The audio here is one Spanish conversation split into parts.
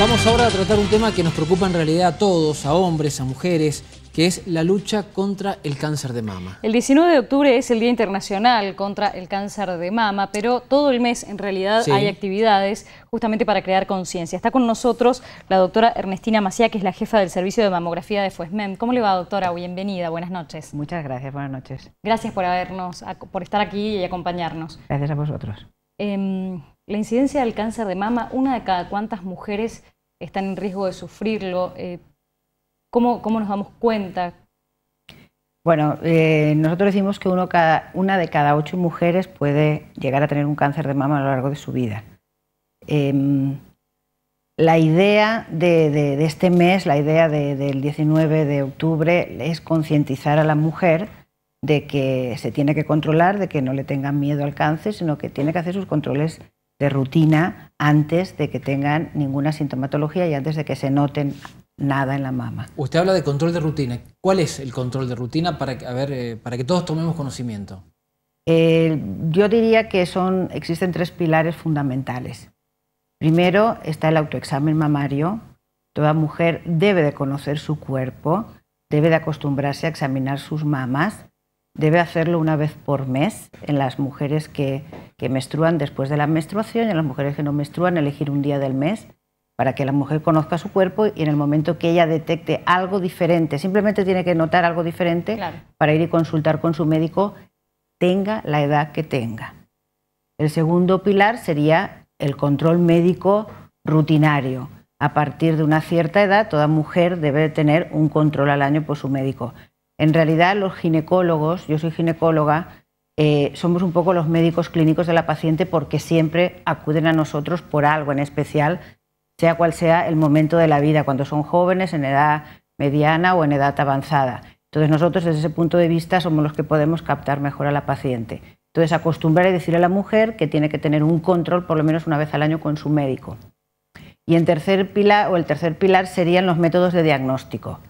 Vamos ahora a tratar un tema que nos preocupa en realidad a todos, a hombres, a mujeres, que es la lucha contra el cáncer de mama. El 19 de octubre es el Día Internacional contra el Cáncer de Mama, pero todo el mes en realidad hay actividades justamente para crear conciencia. Está con nosotros la doctora Ernestina Macía, que es la jefa del Servicio de Mamografía de Fuesmen. ¿Cómo le va, doctora? Bienvenida, buenas noches. Muchas gracias, buenas noches. Gracias por habernos, por estar aquí y acompañarnos. Gracias a vosotros. Em, la incidencia del cáncer de mama, una de cada cuántas mujeres están en riesgo de sufrirlo. Eh, ¿cómo, nos damos cuenta? Bueno, eh, nosotros decimos que uno cada, una de cada ocho mujeres puede llegar a tener un cáncer de mama a lo largo de su vida. Em, la idea de, este mes, la idea del 19 de octubre, es concientizar a la mujer de que se tiene que controlar, de que no le tengan miedo al cáncer, sino que tiene que hacer sus controles de rutina antes de que tengan ninguna sintomatología y antes de que se noten nada en la mama. Usted habla de control de rutina. ¿Cuál es el control de rutina para que, ver, eh, para que todos tomemos conocimiento? yo diría que son, existen tres pilares fundamentales. Primero está el autoexamen mamario. Toda mujer debe de conocer su cuerpo, debe de acostumbrarse a examinar sus mamas, debe hacerlo una vez por mes en las mujeres que que menstruan después de la menstruación y a las mujeres que no menstruan elegir un día del mes para que la mujer conozca su cuerpo y en el momento que ella detecte algo diferente, simplemente tiene que notar algo diferente para ir y consultar con su médico, tenga la edad que tenga. El segundo pilar sería el control médico rutinario. A partir de una cierta edad, toda mujer debe tener un control al año por su médico. En realidad, los ginecólogos, yo soy ginecóloga, eh, somos un poco los médicos clínicos de la paciente porque siempre acuden a nosotros por algo en especial, sea cual sea el momento de la vida, cuando son jóvenes, en edad mediana o en edad avanzada. Entonces nosotros desde ese punto de vista somos los que podemos captar mejor a la paciente. Entonces acostumbrar y decir a la mujer que tiene que tener un control por lo menos una vez al año con su médico. Y en tercer pilar, o el tercer pilar serían los métodos de diagnóstico.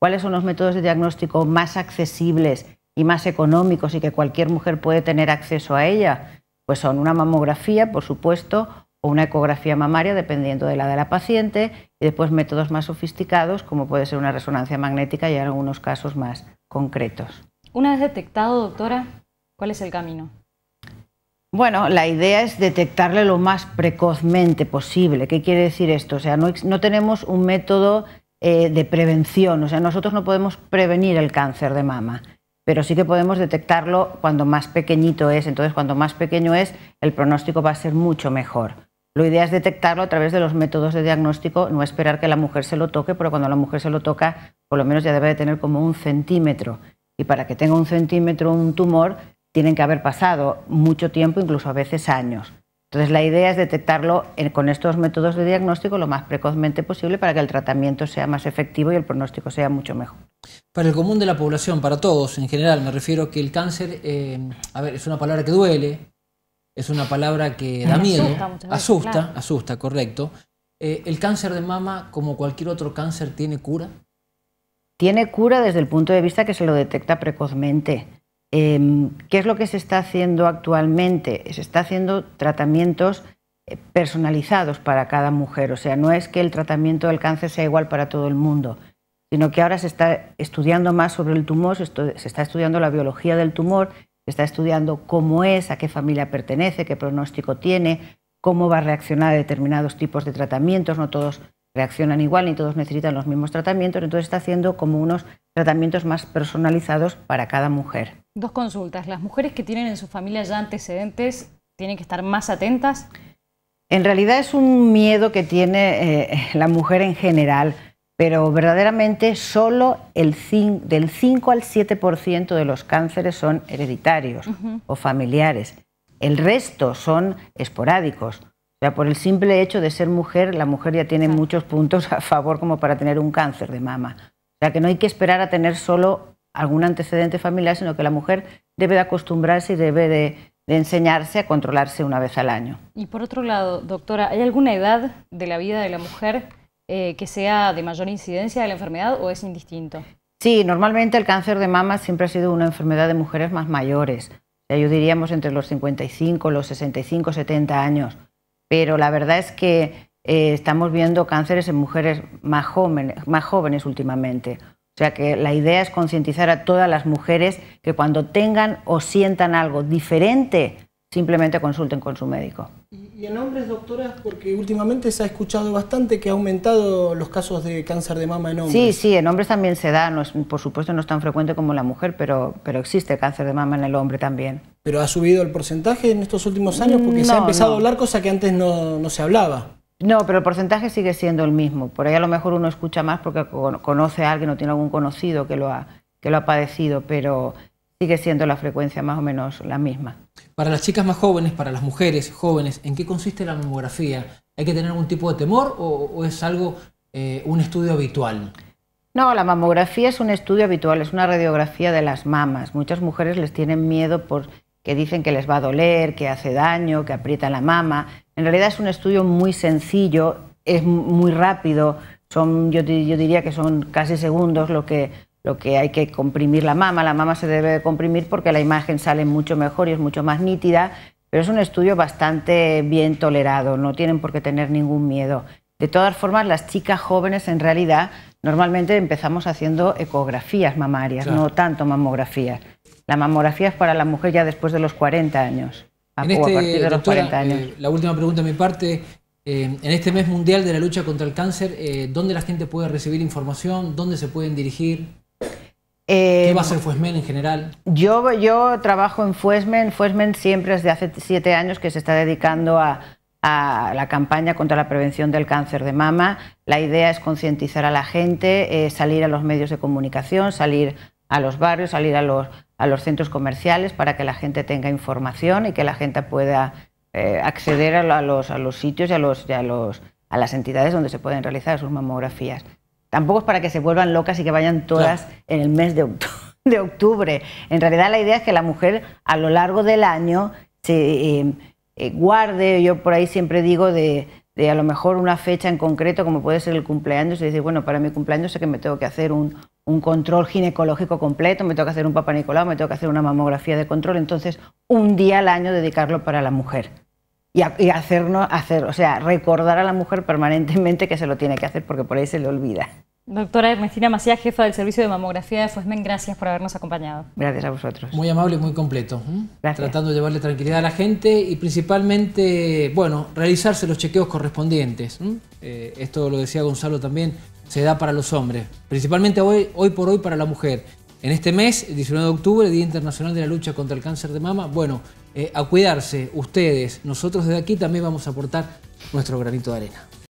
¿Cuáles son los métodos de diagnóstico más accesibles más económicos y que cualquier mujer puede tener acceso a ella, pues son una mamografía, por supuesto, o una ecografía mamaria, dependiendo de la de la paciente, y después métodos más sofisticados, como puede ser una resonancia magnética y algunos casos más concretos. Una vez detectado, doctora, ¿cuál es el camino? Bueno, la idea es detectarle lo más precozmente posible. ¿Qué quiere decir esto? O sea, no, tenemos un método eh, de prevención, o sea, nosotros no podemos prevenir el cáncer de mama pero sí que podemos detectarlo cuando más pequeñito es. Entonces, cuando más pequeño es, el pronóstico va a ser mucho mejor. Lo idea es detectarlo a través de los métodos de diagnóstico, no esperar que la mujer se lo toque, pero cuando la mujer se lo toca, por lo menos ya debe de tener como un centímetro. Y para que tenga un centímetro un tumor, tienen que haber pasado mucho tiempo, incluso a veces años. Entonces, la idea es detectarlo con estos métodos de diagnóstico lo más precozmente posible para que el tratamiento sea más efectivo y el pronóstico sea mucho mejor. Para el común de la población, para todos en general, me refiero que el cáncer, eh, a ver, es una palabra que duele, es una palabra que da miedo, asusta, asusta, correcto. Eh, ¿El cáncer de mama, como cualquier otro cáncer, tiene cura? Tiene cura desde el punto de vista que se lo detecta precozmente. Em, ¿Qué es lo que se está haciendo actualmente? Se está haciendo tratamientos eh, personalizados para cada mujer. O sea, no es que el tratamiento del cáncer sea igual para todo el mundo, sino que ahora se está estudiando más sobre el tumor, se, está estudiando la biología del tumor, se está estudiando cómo es, a qué familia pertenece, qué pronóstico tiene, cómo va a reaccionar a determinados tipos de tratamientos. No todos reaccionan igual ni todos necesitan los mismos tratamientos, entonces está haciendo como unos tratamientos más personalizados para cada mujer. Dos consultas. ¿Las mujeres que tienen en su familia ya antecedentes tienen que estar más atentas? En realidad es un miedo que tiene eh, la mujer en general, pero verdaderamente solo el del 5 al 7% de los cánceres son hereditarios o familiares. El resto son esporádicos. O sea, por el simple hecho de ser mujer, la mujer ya tiene muchos puntos a favor como para tener un cáncer de mama. O sea, que no hay que esperar a tener solo algún antecedente familiar, sino que la mujer debe de acostumbrarse y debe de, enseñarse a controlarse una vez al año. Y por otro lado, doctora, ¿hay alguna edad de la vida de la mujer eh, que sea de mayor incidencia de la enfermedad o es indistinto? Sí, normalmente el cáncer de mama siempre ha sido una enfermedad de mujeres más mayores. Yo diríamos entre los 55, los 65, 70 años. Pero la verdad es que eh, estamos viendo cánceres en mujeres más jóvenes últimamente. O sea que la idea es concientizar a todas las mujeres que cuando tengan o sientan algo diferente, simplemente consulten con su médico. Y en hombres, doctoras, porque últimamente se ha escuchado bastante que ha aumentado los casos de cáncer de mama en hombres. Sí, sí, en hombres también se da, no es, por supuesto no es tan frecuente como en la mujer, pero, pero existe cáncer de mama en el hombre también. ¿Pero ha subido el porcentaje en estos últimos años? Porque se ha empezado a hablar cosa que antes no, no se hablaba. No, pero el porcentaje sigue siendo el mismo. Por ahí a lo mejor uno escucha más porque conoce a alguien o tiene algún conocido que lo ha, que lo ha padecido, pero sigue siendo la frecuencia más o menos la misma. Para las chicas más jóvenes, para las mujeres jóvenes, ¿en qué consiste la mamografía? ¿Hay que tener algún tipo de temor o, es algo, eh, un estudio habitual? No, la mamografía es un estudio habitual, es una radiografía de las mamas. Muchas mujeres les tienen miedo por que dicen que les va a doler, que hace daño, que aprieta la mama, en realidad es un estudio muy sencillo, es muy rápido, son, yo, diría que son casi segundos lo que, lo que hay que comprimir la mama. La mama se debe comprimir porque la imagen sale mucho mejor y es mucho más nítida, pero es un estudio bastante bien tolerado, no tienen por qué tener ningún miedo. De todas formas, las chicas jóvenes en realidad normalmente empezamos haciendo ecografías mamarias, no tanto mamografías. La mamografía es para la mujer ya después de los 40 años en este, eh, la última pregunta de mi parte. Eh, en este mes mundial de la lucha contra el cáncer, eh, ¿dónde la gente puede recibir información? ¿Dónde se pueden dirigir? ¿Qué va a hacer Fuesmen en general? Yo, yo trabajo en Fuesmen. Fuesmen siempre desde hace siete años que se está dedicando a, la campaña contra la prevención del cáncer de mama. La idea es concientizar a la gente, salir a los medios de comunicación, salir a los barrios, salir a los, a los centros comerciales para que la gente tenga información y que la gente pueda eh, acceder a los, a los sitios y a, los, a, los, a las entidades donde se pueden realizar sus mamografías. Tampoco es para que se vuelvan locas y que vayan todas en el mes de octubre, En realidad la idea es que la mujer a lo largo del año se em, eh, guarde, yo por ahí siempre digo de, de a lo mejor una fecha en concreto, como puede ser el cumpleaños, y decir, bueno, para mi cumpleaños sé que me tengo que hacer un, un control ginecológico completo, me toca hacer un papá Nicolau, me tengo que hacer una mamografía de control, entonces un día al año dedicarlo para la mujer. Y, hacernos, hacer, o sea, recordar a la mujer permanentemente que se lo tiene que hacer porque por ahí se le olvida. Doctora Ernestina Macías, jefa del Servicio de Mamografía de Fuesmen, gracias por habernos acompañado. Gracias a vosotros. Muy amable y muy completo. ¿eh? Gracias. Tratando de llevarle tranquilidad a la gente y principalmente, bueno, realizarse los chequeos correspondientes. ¿eh? Eh, esto lo decía Gonzalo también, se da para los hombres, principalmente hoy, hoy por hoy para la mujer. En este mes, el 19 de octubre, Día Internacional de la Lucha contra el Cáncer de Mama, bueno, eh, a cuidarse ustedes, nosotros desde aquí también vamos a aportar nuestro granito de arena.